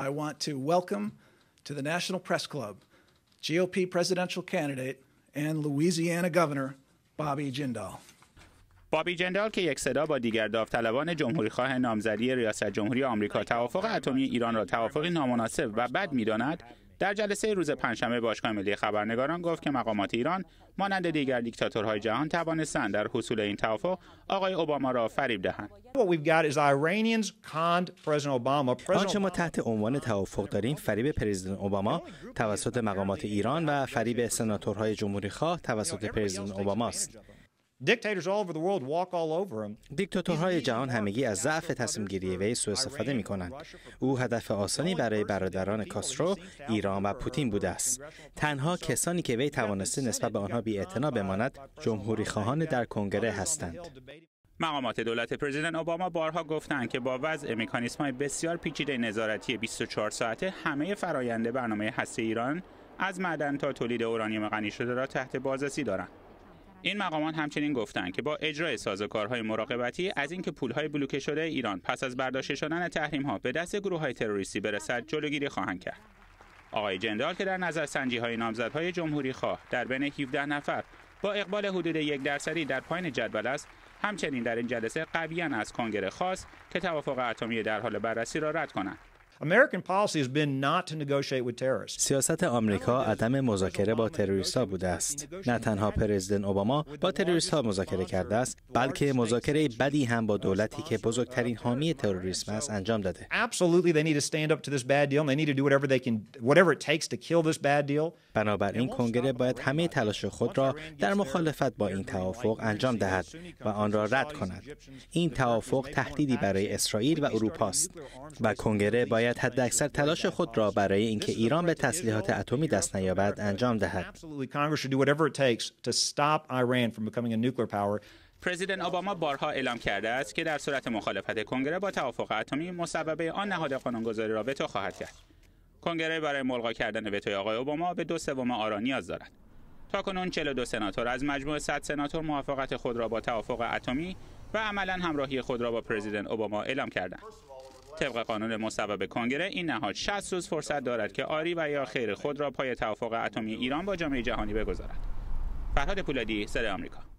I want to welcome to the National Press Club GOP presidential candidate and Louisiana Governor Bobby Jindal. بابی جندال که یک صدا با دیگر داوطلبان جمهوریخواه نامزدی ریاست جمهوری آمریکا توافق اتمی ایران را توافقی نامناسب و بد میداند در جلسه روز پنجشنبه باشگاه ملی خبرنگاران گفت که مقامات ایران مانند دیگر دیکتاتورهای جهان توانستند در حصول این توافق آقای اوباما را فریب دهند آنچه ما تحت عنوان توافق داریم فریب پرزیدنت اوباما توسط مقامات ایران و فریب سناتورهای جمهوری خواه توسط پرزیدنت اوباما است دیکتاتورهای جهان همگی از ضعف تصمیم گیری وی سوء استفاده می کنند. او هدف آسانی برای برادران کاسترو، ایران و پوتین بوده است. تنها کسانی که وی توانسته نسبت به آنها بی بماند، جمهوری خواهان در کنگره هستند. مقامات دولت پرزیدنت اوباما بارها گفتند که با وضع مکانیسم‌های بسیار پیچیده نظارتی 24 ساعته همه فرایند برنامه هسته ایران از معدن تا تولید اورانیوم غنی شده را تحت بازرسی دارند. این مقامان همچنین گفتند که با اجرای سازوکارهای مراقبتی از اینکه پولهای بلوکه شده ایران پس از برداشته شدن تحریمها به دست گروه های تروریستی برسد جلوگیری خواهند کرد آقای جندال که در نظر سنجی های نامزدهای جمهوری خواه در بین 17 نفر با اقبال حدود یک درصدی در پایین جدول است همچنین در این جلسه قویا از کنگره خواست که توافق اتمی در حال بررسی را رد کنند سیاست آمریکا عدم مذاکره با تروریست ها بوده است. نه تنها پرزیدنت اوباما با تروریست ها مذاکره کرده است، بلکه مذاکره بدی هم با دولتی که بزرگترین حامی تروریسم است انجام داده. بنابراین کنگره باید همه تلاش خود را در مخالفت با این توافق انجام دهد و آن را رد کند. این توافق تهدیدی برای اسرائیل و اروپا است و کنگره باید باید حداکثر تلاش خود را برای اینکه ایران به تسلیحات اتمی دست نیابد انجام دهد. پرزیدنت اوباما بارها اعلام کرده است که در صورت مخالفت کنگره با توافق اتمی مسببه آن نهاد قانونگذاری را وتو خواهد کرد کنگره برای ملغا کردن وتوی آقای اوباما به دو سوم آرا نیاز دارد تا کنون 42 سناتور از مجموع 100 سناتور موافقت خود را با توافق اتمی و عملا همراهی خود را با پرزیدنت اوباما اعلام کردند طبق قانون مصوبه کنگره این نهاد 60 روز فرصت دارد که آری و یا خیر خود را پای توافق اتمی ایران با جامعه جهانی بگذارد فرهاد پولادی صدای آمریکا